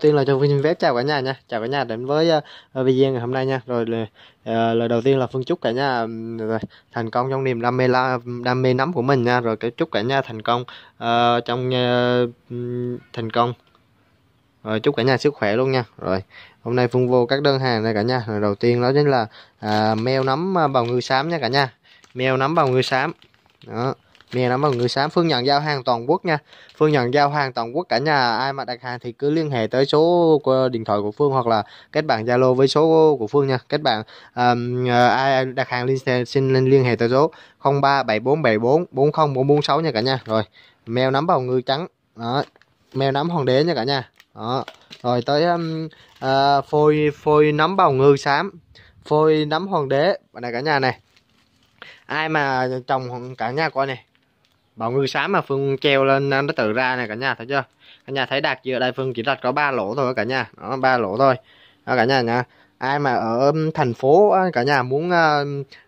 tiên là Trần Vinh xin phép chào cả nhà nha chào cả nhà đến với uh, ờ, ờ, video ngày hôm nay nha rồi uh, lời đầu tiên là Phương chúc cả nhà uh, thành công trong niềm đam mê la, đam mê nắm của mình nha rồi cái chúc cả nhà thành công uh, trong uh, thành công rồi chúc cả nhà sức khỏe luôn nha rồi hôm nay Phương vô các đơn hàng này cả nhà rồi đầu tiên đó chính là uh, mèo nấm à, bào ngư xám nha cả nhà mèo nấm bào ngư xám đó nè nó mọi người sáng phương nhận giao hàng toàn quốc nha phương nhận giao hàng toàn quốc cả nhà ai mà đặt hàng thì cứ liên hệ tới số điện thoại của phương hoặc là kết bạn zalo với số của phương nha kết bạn um, ai đặt hàng liên hệ xin lên liên hệ tới số 037474 nha cả nhà rồi mèo nắm vào người trắng đó mèo nắm hoàng đế nha cả nhà đó rồi tới um, uh, phôi phôi nắm bào ngư xám phôi nắm hoàng đế bạn này cả nhà này ai mà trồng cả nhà coi này bào ngư xám mà phương treo lên à, nó tự ra này cả nhà thấy chưa cả nhà thấy đặt chưa đây phương chỉ đặt có ba lỗ thôi cả nhà đó ba lỗ thôi đó cả nhà nha ai mà ở thành phố cả nhà muốn à,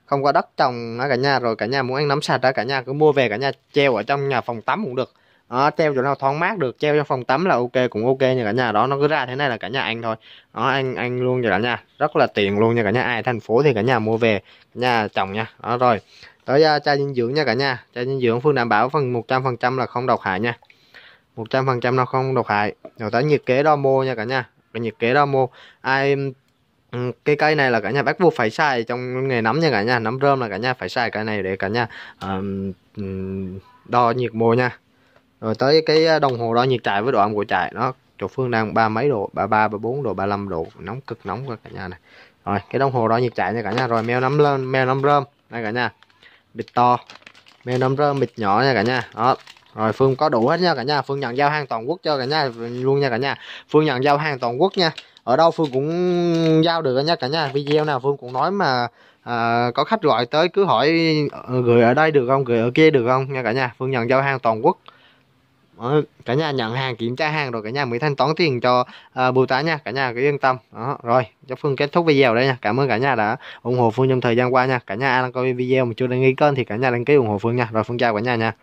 không có đất trồng cả nhà rồi cả nhà muốn ăn nấm sạch đó cả nhà cứ mua về cả nhà treo ở trong nhà phòng tắm cũng được đó, treo chỗ nào thoáng mát được treo trong phòng tắm là ok cũng ok nha cả nhà đó nó cứ ra thế này là cả nhà ăn thôi đó ăn ăn luôn nha cả nhà rất là tiện luôn nha cả nhà ai thành phố thì cả nhà mua về cả nhà trồng nha đó rồi tới chai dinh dưỡng nha cả nhà chai dinh dưỡng phương đảm bảo phần 100% là không độc hại nha 100% nó không độc hại rồi tới nhiệt kế đo mô nha cả nhà cái nhiệt kế đo mô ai ừ, cái cây này là cả nhà bắt buộc phải xài trong nghề nấm nha cả nhà nấm rơm là cả nhà phải xài cái này để cả nhà um, đo nhiệt mô nha rồi tới cái đồng hồ đo nhiệt trại với độ ẩm của trại nó chỗ phương đang ba mấy độ ba ba ba bốn độ ba năm độ nóng cực nóng cả nhà này rồi cái đồng hồ đo nhiệt trại nha cả nhà rồi meo nấm lên meo nấm rơm đây cả nhà bịt to mèo năm rơm bịt nhỏ nha cả nhà đó rồi phương có đủ hết nha cả nhà phương nhận giao hàng toàn quốc cho cả nhà luôn nha cả nhà phương nhận giao hàng toàn quốc nha ở đâu phương cũng giao được nha cả nhà video nào phương cũng nói mà à, có khách gọi tới cứ hỏi ờ, gửi ở đây được không gửi ở kia được không nha cả nhà phương nhận giao hàng toàn quốc đó, ờ, cả nhà nhận hàng kiểm tra hàng rồi cả nhà mới thanh toán tiền cho uh, bưu tá nha cả nhà cứ yên tâm đó rồi cho phương kết thúc video đây nha cảm ơn cả nhà đã ủng hộ phương trong thời gian qua nha cả nhà đang coi video mà chưa đăng ký kênh thì cả nhà đăng ký ủng hộ phương nha rồi phương chào cả nhà nha